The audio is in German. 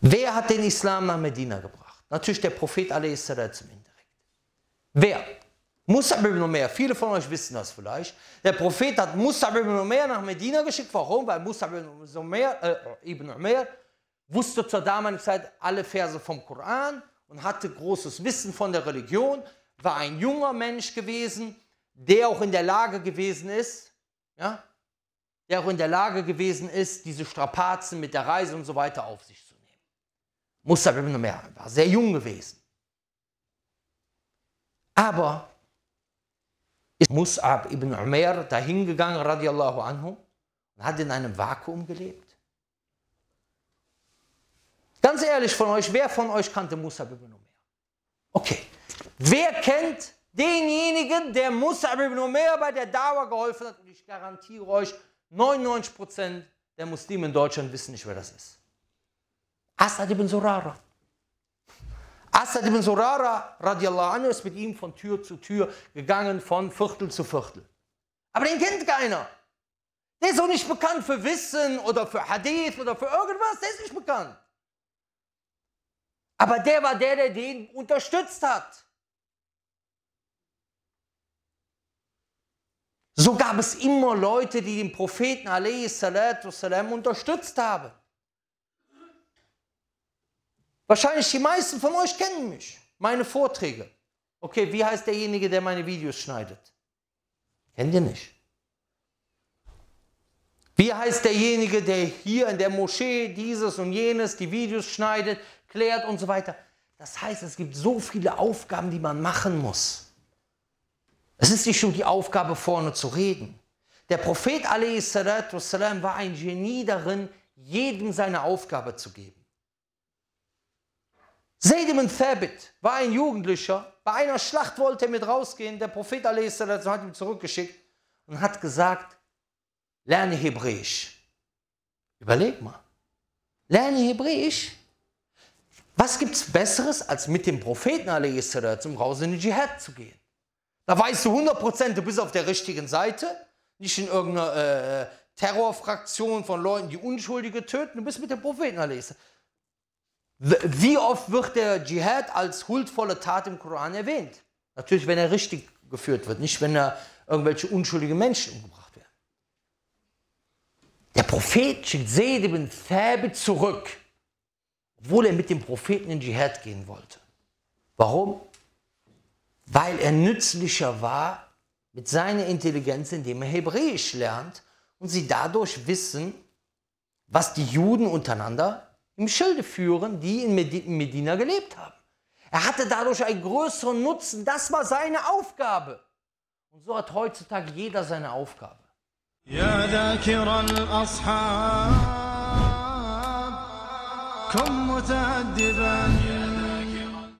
Wer hat den Islam nach Medina gebracht? Natürlich der Prophet a.s. zum indirekt. Wer? Musab ibn Umair, viele von euch wissen das vielleicht. Der Prophet hat Musab ibn Umair nach Medina geschickt. Warum? Weil Musab ibn Umair, äh, ibn Umair wusste zur damaligen Zeit alle Verse vom Koran und hatte großes Wissen von der Religion, war ein junger Mensch gewesen, der auch in der Lage gewesen ist, ja, der auch in der Lage gewesen ist, diese Strapazen mit der Reise und so weiter auf sich zu Musab ibn Umair war sehr jung gewesen. Aber ist Musab ibn Umair dahingegangen, radiallahu anhu, und hat in einem Vakuum gelebt. Ganz ehrlich von euch, wer von euch kannte Musab ibn Umair? Okay, wer kennt denjenigen, der Musab ibn Umair bei der Dauer geholfen hat? Und ich garantiere euch, 99% der Muslime in Deutschland wissen nicht, wer das ist. Asad ibn Surara. Asad ibn Surara radiallahu anhu ist mit ihm von Tür zu Tür gegangen, von Viertel zu Viertel. Aber den kennt keiner. Der ist auch nicht bekannt für Wissen oder für Hadith oder für irgendwas. Der ist nicht bekannt. Aber der war der, der den unterstützt hat. So gab es immer Leute, die den Propheten والسلام, unterstützt haben. Wahrscheinlich die meisten von euch kennen mich, meine Vorträge. Okay, wie heißt derjenige, der meine Videos schneidet? Kennt ihr nicht. Wie heißt derjenige, der hier in der Moschee dieses und jenes, die Videos schneidet, klärt und so weiter? Das heißt, es gibt so viele Aufgaben, die man machen muss. Es ist nicht nur die Aufgabe, vorne zu reden. Der Prophet a.s. war ein Genie darin, jedem seine Aufgabe zu geben. Zaid ibn Thabit war ein Jugendlicher. Bei einer Schlacht wollte er mit rausgehen. Der Prophet hat ihn zurückgeschickt und hat gesagt, lerne Hebräisch. Überleg mal. Lerne Hebräisch. Was gibt es Besseres, als mit dem Propheten zum Raus in den Dschihad zu gehen? Da weißt du 100%, du bist auf der richtigen Seite, nicht in irgendeiner äh, äh, Terrorfraktion von Leuten, die Unschuldige töten, du bist mit dem Propheten wie oft wird der Dschihad als huldvolle Tat im Koran erwähnt? Natürlich, wenn er richtig geführt wird, nicht wenn er irgendwelche unschuldigen Menschen umgebracht werden. Der Prophet schickt Zayd ibn Thabit zurück, obwohl er mit dem Propheten in Dschihad gehen wollte. Warum? Weil er nützlicher war mit seiner Intelligenz, indem er Hebräisch lernt und sie dadurch wissen, was die Juden untereinander im Schilde führen, die in Medina gelebt haben. Er hatte dadurch einen größeren Nutzen. Das war seine Aufgabe. Und so hat heutzutage jeder seine Aufgabe. Ja,